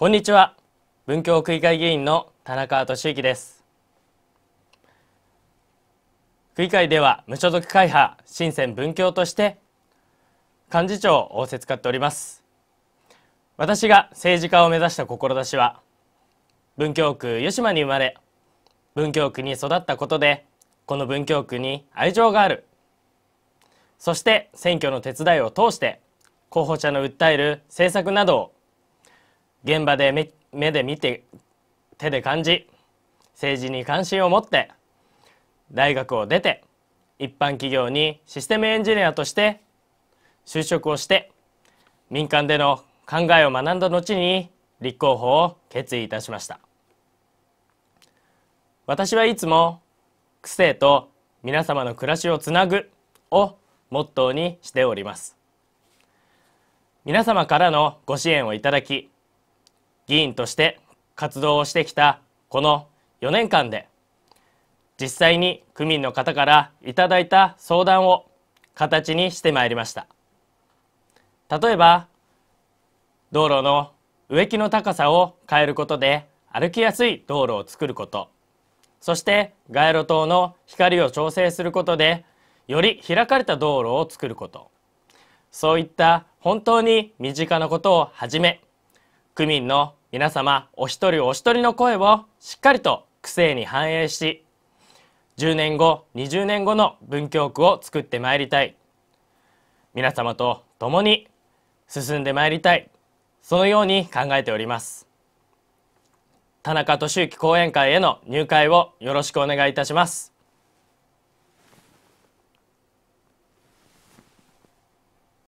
こんにちは文京区議会議員の田中俊之です区議会では無所属会派新鮮文京として幹事長を仰せつかっております私が政治家を目指した志は文京区湯島に生まれ文京区に育ったことでこの文京区に愛情があるそして選挙の手伝いを通して候補者の訴える政策などを現場で目で見て手で感じ政治に関心を持って大学を出て一般企業にシステムエンジニアとして就職をして民間での考えを学んだ後に立候補を決意いたしました私はいつも「区政と皆様の暮らしをつなぐ」をモットーにしております皆様からのご支援をいただき議員として活動をしてきたこの4年間で実際に区民の方からいただいた相談を形にしてまいりました例えば道路の植木の高さを変えることで歩きやすい道路を作ることそして街路灯の光を調整することでより開かれた道路を作ることそういった本当に身近なことをはじめ区民の皆様お一人お一人の声をしっかりと区政に反映し10年後20年後の文京区を作ってまいりたい皆様と共に進んでまいりたいそのように考えております田中俊之講演会への入会をよろしくお願いいたします